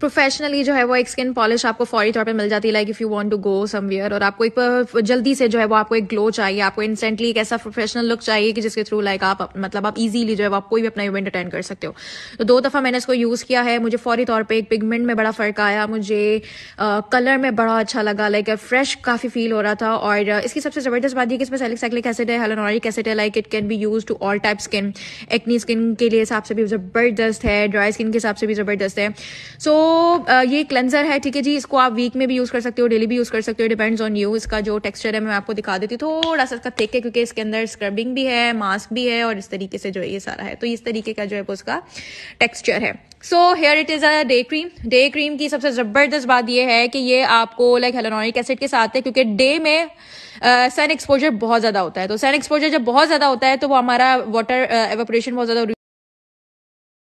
professionally जो है वो एक स्किन पॉलिश आपको फौरी तौर पे मिल जाती है like if you want to go somewhere और आपको एक जल्दी से जो है वो आपको एक ग्लो चाहिए आपको इंस्टेंटली एक ऐसा प्रोफेशनल लुक चाहिए कि जिसके थ्रू लाइक आप मतलब आप इजीली जो है आप कोई भी अपना इवेंट अटेंड कर सकते हो तो दो दफ़ा मैंने इसको यूज़ किया है मुझे फौरी तौर पर एक पिगमेंट में बड़ा फ़र्क आया मुझे कलर में बड़ा अच्छा लगा लाइक फ्रेश काफ़ी फील हो रहा था और इसकी सबसे ज़बरदस्त बात यह कि इसमें सेलिक एसिड है हेलोनॉरिक एसिड है like it can be use to all type skin acne skin के लिए हिसाब से भी ज़बरदस्त है ड्राई स्किन के हिसाब से भी ज़बरदस्त है सो so, ये क्लेंजर है ठीक है जी इसको आप वीक में भी यूज़ कर सकते हो डेली भी यूज़ कर सकते हो डिपेंड्स ऑन यू इसका जो टेक्सचर है मैं आपको दिखा देती हूँ थोड़ा सा इसका थिक है क्योंकि इसके अंदर स्क्रबिंग भी है मास्क भी है और इस तरीके से जो है ये सारा है तो इस तरीके का जो है उसका टेक्सचर है so here it is a day cream day cream की सबसे ज़बरदस्त बात यह है कि ये आपको लाइक हेलोनॉरिक एसिड के साथ है क्योंकि डे में सन एक्सपोजर बहुत ज़्यादा होता है तो सन एक्सपोजर जब बहुत ज़्यादा होता है तो वो हमारा वाटर एवोपरेशन बहुत ज़्यादा